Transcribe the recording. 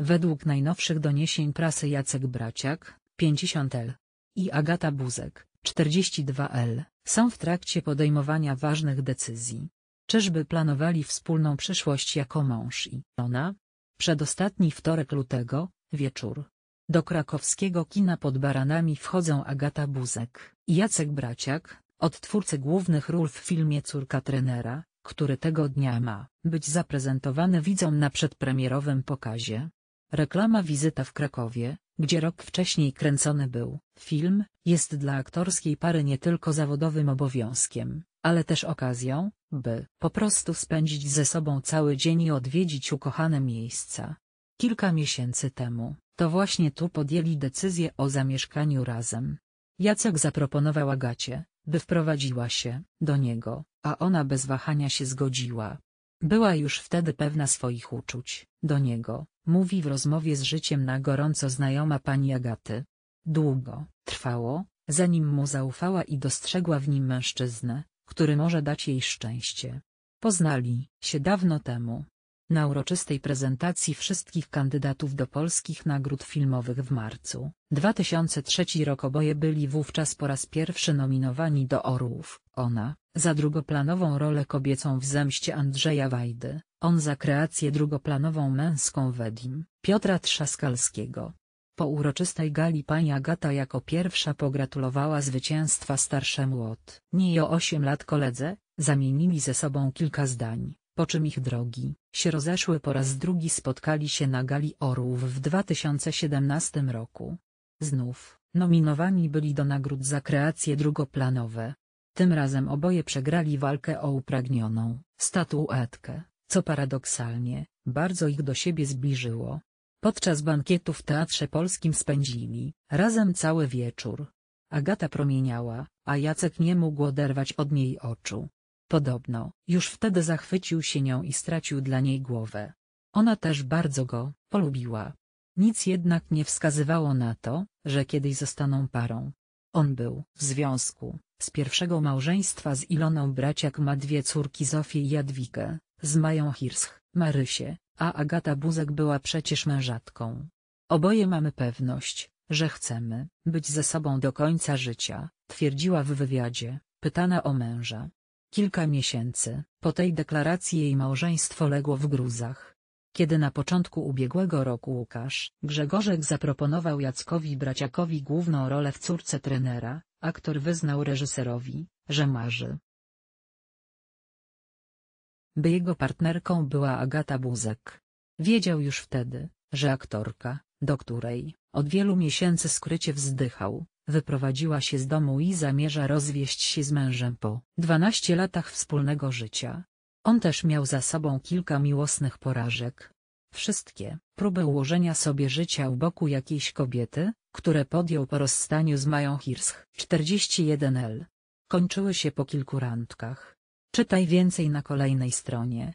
Według najnowszych doniesień prasy Jacek Braciak, 50L i Agata Buzek, 42L, są w trakcie podejmowania ważnych decyzji. Czyżby planowali wspólną przyszłość jako mąż i ona? Przedostatni wtorek lutego, wieczór. Do krakowskiego kina pod baranami wchodzą Agata Buzek i Jacek Braciak, odtwórcy głównych ról w filmie Córka trenera, który tego dnia ma być zaprezentowany widzom na przedpremierowym pokazie. Reklama Wizyta w Krakowie, gdzie rok wcześniej kręcony był film, jest dla aktorskiej pary nie tylko zawodowym obowiązkiem, ale też okazją, by po prostu spędzić ze sobą cały dzień i odwiedzić ukochane miejsca. Kilka miesięcy temu, to właśnie tu podjęli decyzję o zamieszkaniu razem. Jacek zaproponował Agacie, by wprowadziła się do niego, a ona bez wahania się zgodziła. Była już wtedy pewna swoich uczuć do niego, Mówi w rozmowie z życiem na gorąco znajoma pani Agaty. Długo trwało, zanim mu zaufała i dostrzegła w nim mężczyznę, który może dać jej szczęście. Poznali się dawno temu. Na uroczystej prezentacji wszystkich kandydatów do polskich nagród filmowych w marcu 2003 rok oboje byli wówczas po raz pierwszy nominowani do Orłów. Ona, za drugoplanową rolę kobiecą w zemście Andrzeja Wajdy, on za kreację drugoplanową męską Wedim, Piotra Trzaskalskiego. Po uroczystej gali pani Agata jako pierwsza pogratulowała zwycięstwa starszemu od niej o 8 lat koledze, zamienili ze sobą kilka zdań, po czym ich drogi się rozeszły po raz drugi spotkali się na gali Orłów w 2017 roku. Znów, nominowani byli do nagród za kreacje drugoplanowe. Tym razem oboje przegrali walkę o upragnioną statuetkę co paradoksalnie, bardzo ich do siebie zbliżyło. Podczas bankietu w Teatrze Polskim spędzili razem cały wieczór. Agata promieniała, a Jacek nie mógł oderwać od niej oczu. Podobno, już wtedy zachwycił się nią i stracił dla niej głowę. Ona też bardzo go polubiła. Nic jednak nie wskazywało na to, że kiedyś zostaną parą. On był w związku, z pierwszego małżeństwa z Iloną Braciak ma dwie córki Zofię i Jadwigę. Z Mają Hirsch, Marysie, a Agata Buzek była przecież mężatką. Oboje mamy pewność, że chcemy być ze sobą do końca życia, twierdziła w wywiadzie, pytana o męża. Kilka miesięcy po tej deklaracji jej małżeństwo legło w gruzach. Kiedy na początku ubiegłego roku Łukasz Grzegorzek zaproponował Jackowi Braciakowi główną rolę w córce trenera, aktor wyznał reżyserowi, że marzy by jego partnerką była Agata Buzek. Wiedział już wtedy, że aktorka, do której od wielu miesięcy skrycie wzdychał, wyprowadziła się z domu i zamierza rozwieść się z mężem po 12 latach wspólnego życia. On też miał za sobą kilka miłosnych porażek. Wszystkie próby ułożenia sobie życia u boku jakiejś kobiety, które podjął po rozstaniu z Mają Hirsch 41L, kończyły się po kilku randkach Czytaj więcej na kolejnej stronie.